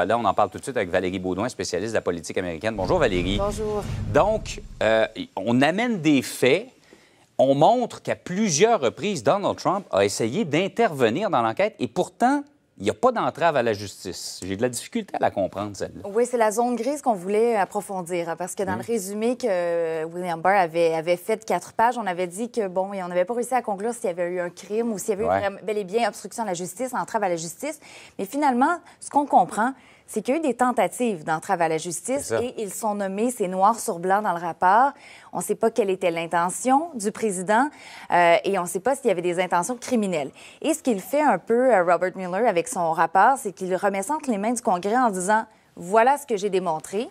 Ah, là, on en parle tout de suite avec Valérie Baudouin, spécialiste de la politique américaine. Bonjour Valérie. Bonjour. Donc, euh, on amène des faits. On montre qu'à plusieurs reprises, Donald Trump a essayé d'intervenir dans l'enquête et pourtant, il n'y a pas d'entrave à la justice. J'ai de la difficulté à la comprendre, celle-là. Oui, c'est la zone grise qu'on voulait approfondir, hein, parce que dans le résumé que euh, William Barr avait, avait fait de quatre pages, on avait dit que, bon, on n'avait pas réussi à conclure s'il y avait eu un crime ou s'il y avait eu bel et bien obstruction à la justice, entrave à la justice. Mais finalement, ce qu'on comprend, c'est qu'il y a eu des tentatives d'entrave à la justice et ils sont nommés, c'est noir sur blanc dans le rapport. On ne sait pas quelle était l'intention du président euh, et on ne sait pas s'il y avait des intentions criminelles. Et ce qu'il fait un peu, euh, Robert miller avec son rapport, c'est qu'il remet ça entre les mains du Congrès en disant voilà ce que j'ai démontré.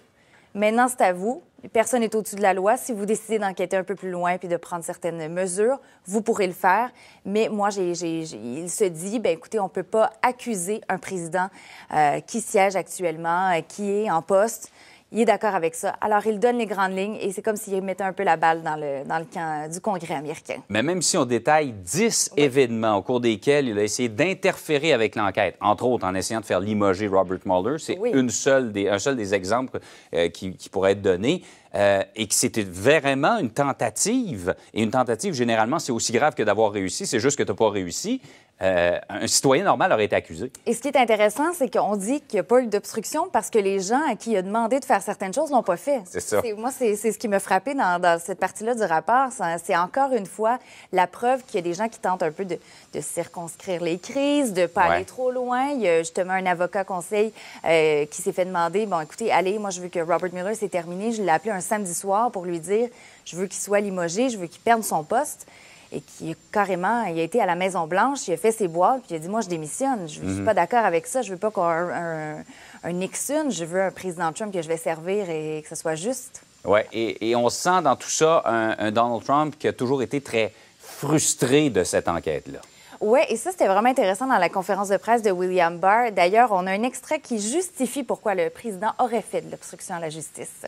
Maintenant, c'est à vous. Personne n'est au-dessus de la loi. Si vous décidez d'enquêter un peu plus loin puis de prendre certaines mesures, vous pourrez le faire. Mais moi, il se dit, ben écoutez, on ne peut pas accuser un président euh, qui siège actuellement, euh, qui est en poste, il est d'accord avec ça. Alors, il donne les grandes lignes et c'est comme s'il mettait un peu la balle dans le, dans camp du Congrès américain. Mais même si on détaille dix événements au cours desquels il a essayé d'interférer avec l'enquête, entre autres en essayant de faire limoger Robert Mueller, c'est un seul des exemples euh, qui, qui pourrait être donné. Euh, et que c'était vraiment une tentative. Et une tentative, généralement, c'est aussi grave que d'avoir réussi, c'est juste que tu n'as pas réussi. Euh, un citoyen normal aurait été accusé. Et ce qui est intéressant, c'est qu'on dit qu'il n'y a pas eu d'obstruction parce que les gens à qui il a demandé de faire certaines choses l'ont pas fait. C'est ça. Moi, c'est ce qui m'a frappé dans, cette partie-là du rapport. C'est encore une fois la preuve qu'il y a des gens qui tentent un peu de, circonscrire les crises, de pas aller trop loin. Il y a justement un avocat conseil euh, qui s'est fait demander, bon, écoutez, allez, moi, je veux que Robert Mueller s'est terminé. Je l'ai appelé un samedi soir pour lui dire, je veux qu'il soit limogé, je veux qu'il perde son poste et qui carrément, il a été à la Maison Blanche, il a fait ses boîtes, puis il a dit moi je démissionne, je ne suis mhm. pas d'accord avec ça, je veux pas qu'on un, un Nixon, je veux un président Trump que je vais servir et que ce soit juste. Oui, et, on sent dans tout ça un, un Donald Trump qui a toujours été très frustré de cette enquête-là. Oui, et ça, c'était vraiment intéressant dans la conférence de presse de William Barr. D'ailleurs, on a un extrait qui justifie pourquoi le président aurait fait de l'obstruction à la justice.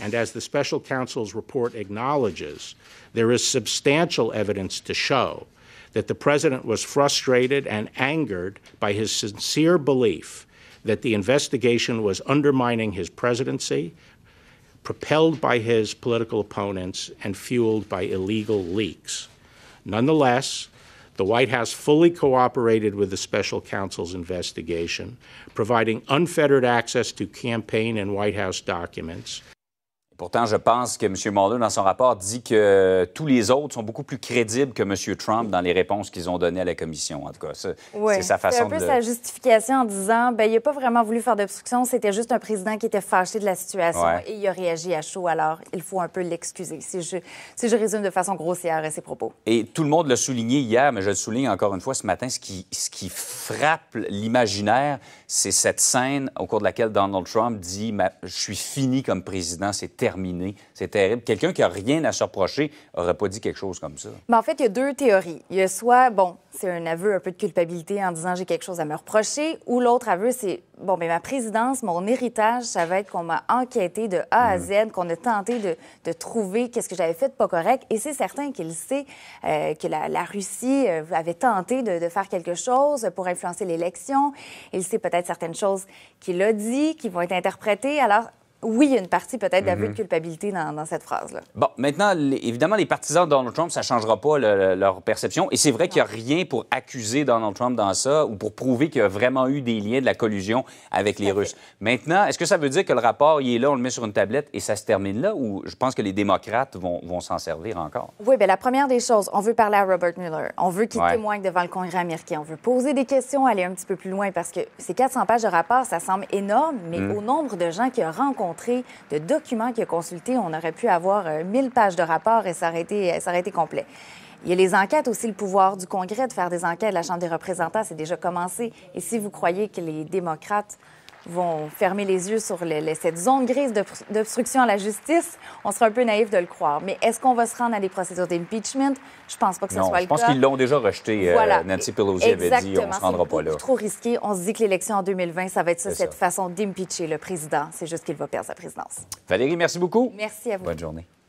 And as the special counsel's report acknowledges, there is substantial evidence to show that the president was frustrated and angered by his sincere belief that the investigation was undermining his presidency, propelled by his political opponents, and fueled by illegal leaks. Nonetheless, the White House fully cooperated with the special counsel's investigation, providing unfettered access to campaign and White House documents. Pourtant, je pense que M. Mueller, dans son rapport, dit que tous les autres sont beaucoup plus crédibles que M. Trump dans les réponses qu'ils ont données à la commission. En tout cas, c'est sa façon de... C'est un peu sa justification en disant, ben il n'a pas vraiment voulu faire d'obstruction, c'était juste un président qui était fâché de la situation et il a réagi à chaud, alors il faut un peu l'excuser, si je, si je résume de façon grossière à ses propos. Et tout le monde l'a souligné hier, mais je le souligne encore une fois ce matin, ce qui, ce qui frappe l'imaginaire, c'est cette scène au cours de laquelle Donald Trump dit, je suis fini comme président, c'est terminé. C'est terrible. Quelqu'un qui a rien à se reprocher n'aurait pas dit quelque chose comme ça. Mais en fait, il y a deux théories. Il y a soit, bon, c'est un aveu un peu de culpabilité en disant j'ai quelque chose à me reprocher, ou l'autre aveu, c'est, bon, mais ben, ma présidence, mon héritage, ça va être qu'on m'a enquêté de A à mm. Z, qu'on a tenté de, trouver qu'est-ce que j'avais fait de pas correct. Et c'est certain qu'il sait euh, que la, Russie euh, avait tenté de, faire quelque chose pour influencer l'élection. Il sait peut-être certaines choses qu'il a dit qui vont être interprétées. Alors, oui, il y a une partie peut-être d'aveu de mhm. culpabilité dans, cette phrase-là. Bon, maintenant, évidemment, les partisans de Donald Trump, ça ne changera pas leur perception. Et c'est vrai qu'il n'y a rien pour accuser Donald Trump dans ça ou pour prouver qu'il y a vraiment eu des liens de la collusion avec les Russes. Maintenant, est-ce que ça veut dire que le rapport, il est là, on le met sur une tablette et ça se termine là ou je pense que les démocrates vont, s'en servir encore? Oui, bien, la première des choses, on veut parler à Robert Mueller. On veut qu'il témoigne devant le Congrès américain. On veut poser des questions, aller un petit peu plus loin parce que ces 400 pages de rapport, ça semble énorme, mais mhm. au nombre de gens qu'il a de documents qu'il a consultés. On aurait pu avoir 1000 euh, pages de rapports et ça aurait été, euh, ça complet. Il y a les enquêtes aussi, le pouvoir du Congrès de faire des enquêtes. La Chambre des représentants, c'est déjà commencé. Et si vous croyez que les démocrates vont fermer les yeux sur cette zone grise d'obstruction à la justice, on serait un peu naïf de le croire. Mais est-ce qu'on va se rendre à des procédures d'impeachment? Je pense pas que ce soit le cas. Je pense qu'ils l'ont déjà rejeté. Euh, Nancy Pelosi avait dit on se rendra pas là. C'est trop risqué. On se dit que l'élection en 2020, ça va être ça, cette façon d'impeacher le président. C'est juste qu'il va perdre sa présidence. Valérie, merci beaucoup. Merci à vous. Bonne journée.